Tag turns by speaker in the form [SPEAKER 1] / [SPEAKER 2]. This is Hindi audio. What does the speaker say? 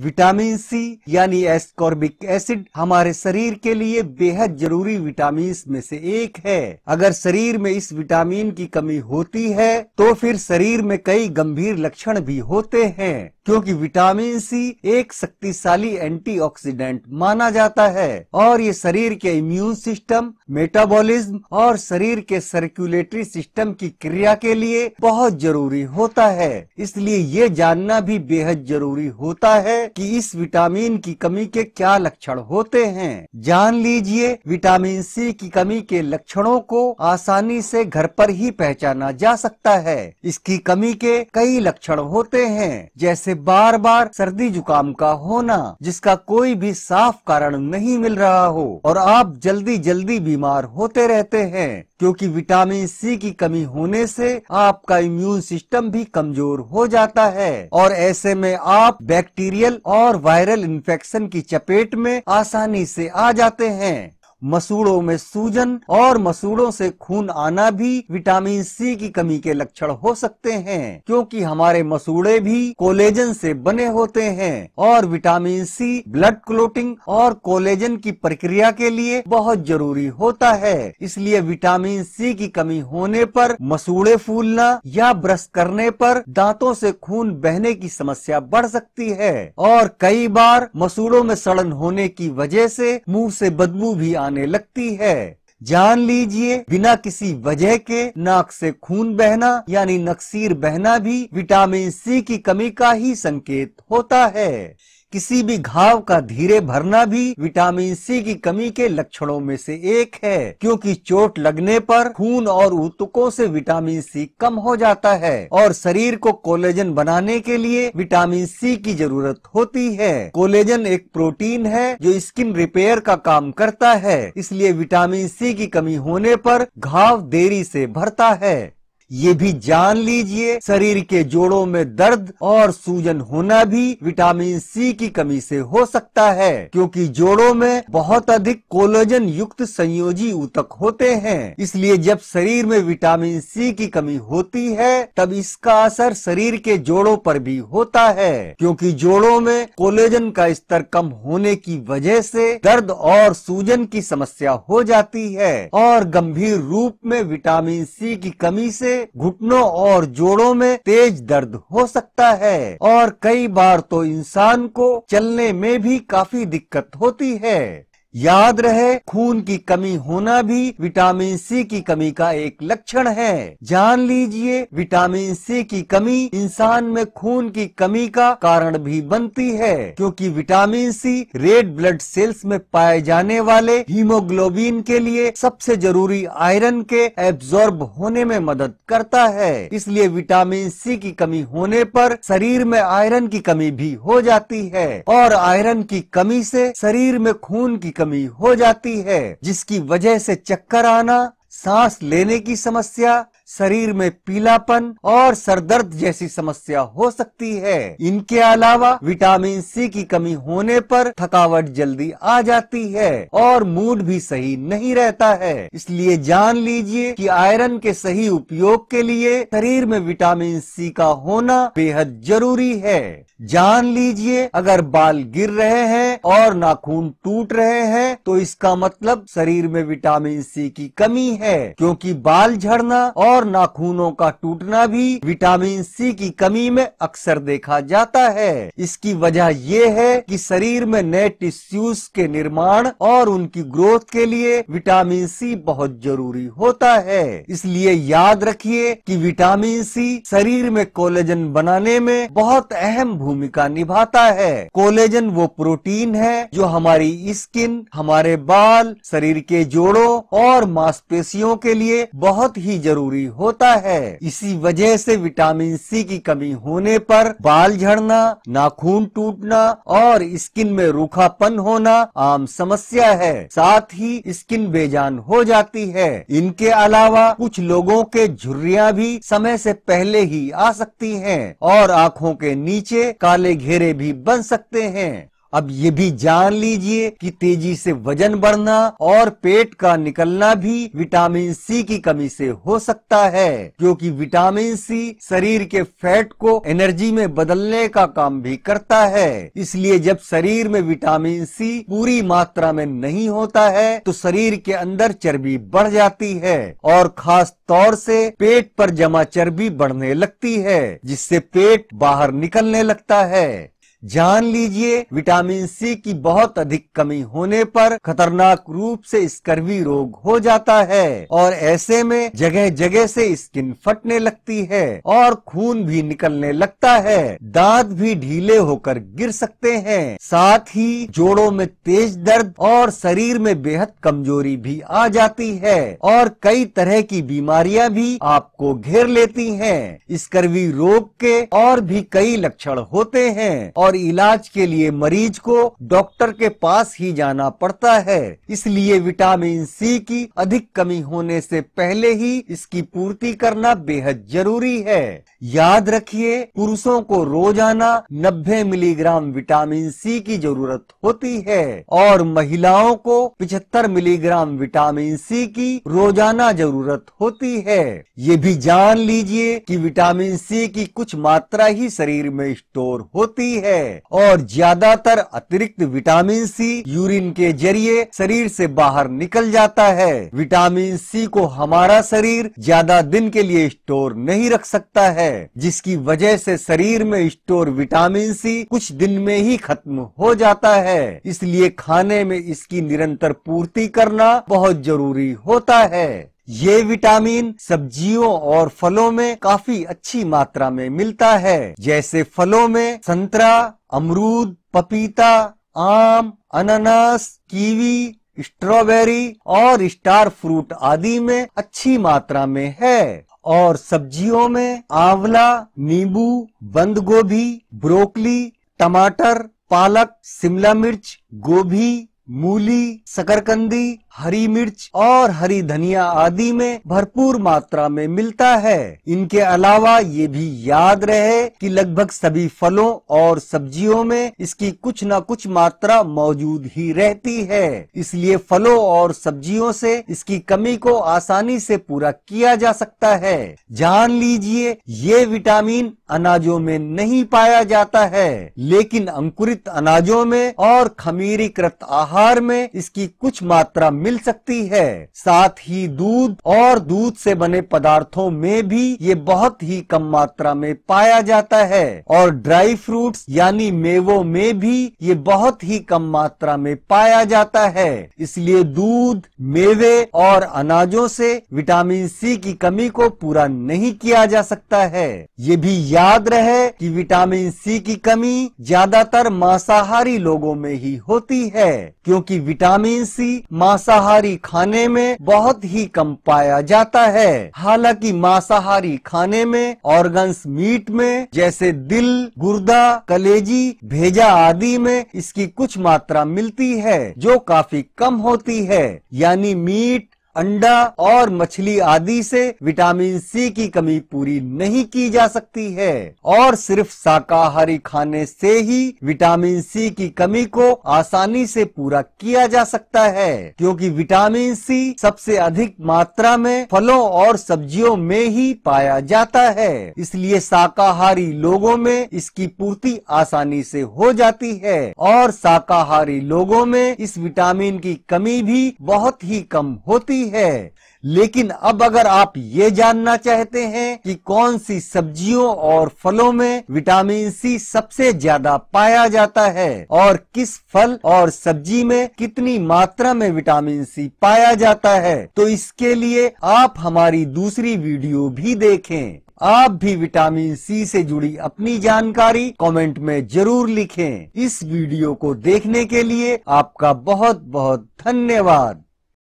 [SPEAKER 1] विटामिन सी यानी एस्कॉर्बिक एसिड हमारे शरीर के लिए बेहद जरूरी विटामिन में से एक है अगर शरीर में इस विटामिन की कमी होती है तो फिर शरीर में कई गंभीर लक्षण भी होते हैं क्योंकि विटामिन सी एक शक्तिशाली एंटीऑक्सीडेंट माना जाता है और ये शरीर के इम्यून सिस्टम मेटाबॉलिज्म और शरीर के सर्कुलेटरी सिस्टम की क्रिया के लिए बहुत जरूरी होता है इसलिए ये जानना भी बेहद जरूरी होता है कि इस विटामिन की कमी के क्या लक्षण होते हैं जान लीजिए विटामिन सी की कमी के लक्षणों को आसानी से घर पर ही पहचाना जा सकता है इसकी कमी के कई लक्षण होते हैं जैसे बार बार सर्दी जुकाम का होना जिसका कोई भी साफ कारण नहीं मिल रहा हो और आप जल्दी जल्दी बीमार होते रहते हैं क्योंकि विटामिन सी की कमी होने से आपका इम्यून सिस्टम भी कमजोर हो जाता है और ऐसे में आप बैक्टीरियल और वायरल इन्फेक्शन की चपेट में आसानी से आ जाते हैं मसूड़ों में सूजन और मसूड़ों से खून आना भी विटामिन सी की कमी के लक्षण हो सकते हैं क्योंकि हमारे मसूड़े भी कोलेजन से बने होते हैं और विटामिन सी ब्लड क्लोटिंग और कोलेजन की प्रक्रिया के लिए बहुत जरूरी होता है इसलिए विटामिन सी की कमी होने पर मसूड़े फूलना या ब्रश करने पर दांतों से खून बहने की समस्या बढ़ सकती है और कई बार मसूड़ों में सड़न होने की वजह से मुंह से बदबू भी आ आने लगती है जान लीजिए बिना किसी वजह के नाक से खून बहना यानी नक्सीर बहना भी विटामिन सी की कमी का ही संकेत होता है किसी भी घाव का धीरे भरना भी विटामिन सी की कमी के लक्षणों में से एक है क्योंकि चोट लगने पर खून और ऊतकों से विटामिन सी कम हो जाता है और शरीर को कोलेजन बनाने के लिए विटामिन सी की जरूरत होती है कोलेजन एक प्रोटीन है जो स्किन रिपेयर का काम करता है इसलिए विटामिन सी की कमी होने पर घाव देरी से भरता है ये भी जान लीजिए शरीर के जोड़ों में दर्द और सूजन होना भी विटामिन सी की कमी से हो सकता है क्योंकि जोड़ों में बहुत अधिक कोलोजन युक्त संयोजी ऊतक होते हैं इसलिए जब शरीर में विटामिन सी की कमी होती है तब इसका असर शरीर के जोड़ों पर भी होता है क्योंकि जोड़ों में कोलेजन का स्तर कम होने की वजह से दर्द और सूजन की समस्या हो जाती है और गंभीर रूप में विटामिन सी की कमी से घुटनों और जोड़ों में तेज दर्द हो सकता है और कई बार तो इंसान को चलने में भी काफी दिक्कत होती है याद रहे खून की कमी होना भी विटामिन सी की कमी का एक लक्षण है जान लीजिए विटामिन सी की कमी इंसान में खून की कमी का कारण भी बनती है क्योंकि vitamin C red blood cells में पाए जाने वाले हीमोग्लोबिन के लिए सबसे जरूरी आयरन के एब्जॉर्ब होने में मदद करता है इसलिए विटामिन सी की कमी होने पर शरीर में आयरन की कमी भी हो जाती है और आयरन की कमी से शरीर में खून की कमी कमी हो जाती है जिसकी वजह से चक्कर आना सांस लेने की समस्या शरीर में पीलापन और सरदर्द जैसी समस्या हो सकती है इनके अलावा विटामिन सी की कमी होने पर थकावट जल्दी आ जाती है और मूड भी सही नहीं रहता है इसलिए जान लीजिए कि आयरन के सही उपयोग के लिए शरीर में विटामिन सी का होना बेहद जरूरी है जान लीजिए अगर बाल गिर रहे हैं और नाखून टूट रहे हैं तो इसका मतलब शरीर में विटामिन सी की कमी है क्योंकि बाल झड़ना और नाखूनों का टूटना भी विटामिन सी की कमी में अक्सर देखा जाता है इसकी वजह यह है कि शरीर में नए टिश्यूज के निर्माण और उनकी ग्रोथ के लिए विटामिन सी बहुत जरूरी होता है इसलिए याद रखिए कि विटामिन सी शरीर में कोलेजन बनाने में बहुत अहम भूमिका निभाता है कोलेजन वो प्रोटीन है जो हमारी स्किन हमारे बाल शरीर के जोड़ों और मांसपेशियों के लिए बहुत ही जरूरी होता है इसी वजह से विटामिन सी की कमी होने पर बाल झड़ना नाखून टूटना और स्किन में रूखापन होना आम समस्या है साथ ही स्किन बेजान हो जाती है इनके अलावा कुछ लोगों के झुर्रिया भी समय से पहले ही आ सकती हैं और आंखों के नीचे काले घेरे भी बन सकते हैं अब ये भी जान लीजिए कि तेजी से वजन बढ़ना और पेट का निकलना भी विटामिन सी की कमी से हो सकता है क्योंकि विटामिन सी शरीर के फैट को एनर्जी में बदलने का काम भी करता है इसलिए जब शरीर में विटामिन सी पूरी मात्रा में नहीं होता है तो शरीर के अंदर चर्बी बढ़ जाती है और खास तौर से पेट पर जमा चर्बी बढ़ने लगती है जिससे पेट बाहर निकलने लगता है जान लीजिए विटामिन सी की बहुत अधिक कमी होने पर खतरनाक रूप से स्कर्वी रोग हो जाता है और ऐसे में जगह जगह से स्किन फटने लगती है और खून भी निकलने लगता है दांत भी ढीले होकर गिर सकते हैं साथ ही जोड़ों में तेज दर्द और शरीर में बेहद कमजोरी भी आ जाती है और कई तरह की बीमारियां भी आपको घेर लेती है स्कर्वी रोग के और भी कई लक्षण होते हैं और और इलाज के लिए मरीज को डॉक्टर के पास ही जाना पड़ता है इसलिए विटामिन सी की अधिक कमी होने से पहले ही इसकी पूर्ति करना बेहद जरूरी है याद रखिए पुरुषों को रोजाना 90 मिलीग्राम विटामिन सी की जरूरत होती है और महिलाओं को 75 मिलीग्राम विटामिन सी की रोजाना जरूरत होती है ये भी जान लीजिए कि विटामिन सी की कुछ मात्रा ही शरीर में स्टोर होती है है और ज्यादातर अतिरिक्त विटामिन सी यूरिन के जरिए शरीर से बाहर निकल जाता है विटामिन सी को हमारा शरीर ज्यादा दिन के लिए स्टोर नहीं रख सकता है जिसकी वजह से शरीर में स्टोर विटामिन सी कुछ दिन में ही खत्म हो जाता है इसलिए खाने में इसकी निरंतर पूर्ति करना बहुत जरूरी होता है ये विटामिन सब्जियों और फलों में काफी अच्छी मात्रा में मिलता है जैसे फलों में संतरा अमरूद पपीता आम अनानास कीवी स्ट्रॉबेरी और स्टार फ्रूट आदि में अच्छी मात्रा में है और सब्जियों में आंवला नींबू बंद गोभी ब्रोकली टमाटर पालक शिमला मिर्च गोभी मूली शकरकंदी हरी मिर्च और हरी धनिया आदि में भरपूर मात्रा में मिलता है इनके अलावा ये भी याद रहे कि लगभग सभी फलों और सब्जियों में इसकी कुछ न कुछ मात्रा मौजूद ही रहती है इसलिए फलों और सब्जियों से इसकी कमी को आसानी से पूरा किया जा सकता है जान लीजिए ये विटामिन अनाजों में नहीं पाया जाता है लेकिन अंकुरित अनाजों में और खमीरीकृत आहार में इसकी कुछ मात्रा मिल मिल सकती है साथ ही दूध और दूध से बने पदार्थों में भी ये बहुत ही कम मात्रा में पाया जाता है और ड्राई फ्रूट्स यानी मेवों में भी ये बहुत ही कम मात्रा में पाया जाता है इसलिए दूध मेवे और अनाजों से विटामिन सी की कमी को पूरा नहीं किया जा सकता है ये भी याद रहे कि विटामिन सी की कमी ज्यादातर मांसाहारी लोगों में ही होती है क्योंकि विटामिन सी मांस मांसाहारी खाने में बहुत ही कम पाया जाता है हालांकि मांसाहारी खाने में ऑर्गन्स मीट में जैसे दिल गुर्दा कलेजी भेजा आदि में इसकी कुछ मात्रा मिलती है जो काफी कम होती है यानी मीट अंडा और मछली आदि से विटामिन सी की कमी पूरी नहीं की जा सकती है और सिर्फ शाकाहारी खाने से ही विटामिन सी की कमी को आसानी से पूरा किया जा सकता है क्योंकि विटामिन सी सबसे अधिक मात्रा में फलों और सब्जियों में ही पाया जाता है इसलिए शाकाहारी लोगों में इसकी पूर्ति आसानी से हो जाती है और शाकाहारी लोगों में इस विटामिन की कमी भी बहुत ही कम होती होती है लेकिन अब अगर आप ये जानना चाहते हैं कि कौन सी सब्जियों और फलों में विटामिन सी सबसे ज्यादा पाया जाता है और किस फल और सब्जी में कितनी मात्रा में विटामिन सी पाया जाता है तो इसके लिए आप हमारी दूसरी वीडियो भी देखें आप भी विटामिन सी से जुड़ी अपनी जानकारी कमेंट में जरूर लिखें। इस वीडियो को देखने के लिए आपका बहुत बहुत धन्यवाद